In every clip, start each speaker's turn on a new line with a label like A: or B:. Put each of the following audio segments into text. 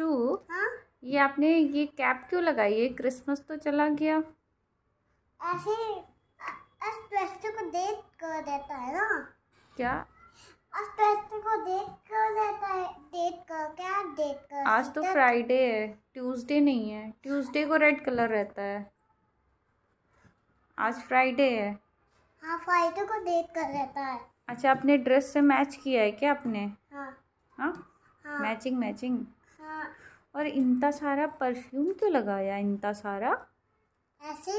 A: अक्षु हाँ? ये आपने ये कैप क्यों लगाई है क्रिसमस तो चला गया ऐसे अस्पृश्य को देख कर देता है ना क्या अस्पृश्य को देख कर देता है देख कर क्या देख कर आज तो फ्राइडे है ट्यूसडे नहीं है ट्यूसडे को रेड कलर रहता है आज फ्राइडे है हाँ फ्राइडे को देख कर रहता है अच्छा अपने ड्रेस से मैच किया है क्या आपने हाँ हाँ, हाँ। मैचिंग मैचिंग हाँ और इनता सारा परफ्यूम क्यों लगाया इनता सारा ऐसे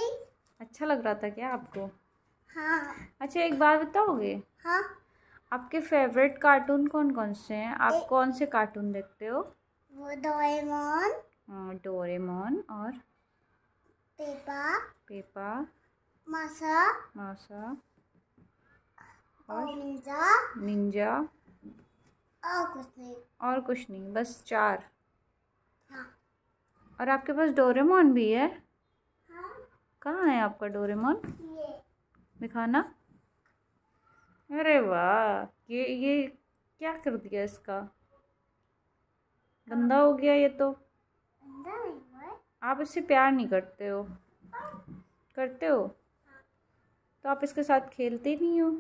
A: अच्छा लग रहा था क्या आपको हाँ अच्छा एक बात बताओगे हाँ आपके फेवरेट कार्टून कौन कौन से हैं आप ए... कौन से कार्टून देखते हो वो डोरेमोन डोरेमोन हाँ, और पेपा पेपा मासा मासा और निंजा निंजा और कुछ नहीं और कुछ नहीं बस चार और आपके पास डोरेमोन भी है हाँ? कहाँ है आपका डोरेमोन दिखाना अरे वाह ये ये क्या कर दिया इसका गंदा हो गया ये तो आप इससे प्यार नहीं करते हो करते हो तो आप इसके साथ खेलते नहीं हो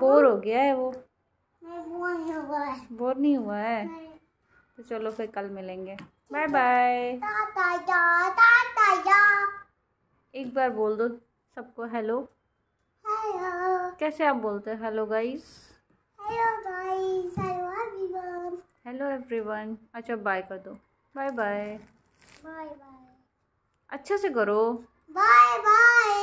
A: बोर हो गया है वो बोर नहीं हुआ है तो चलो फिर कल मिलेंगे बाय बाय एक बार बोल दो सबको हेलो कैसे आप बोलते हैं hello guys hello guys hello everyone hello everyone अच्छा बाय कर दो बाय बाय बाय बाय अच्छे से करो बाय बाय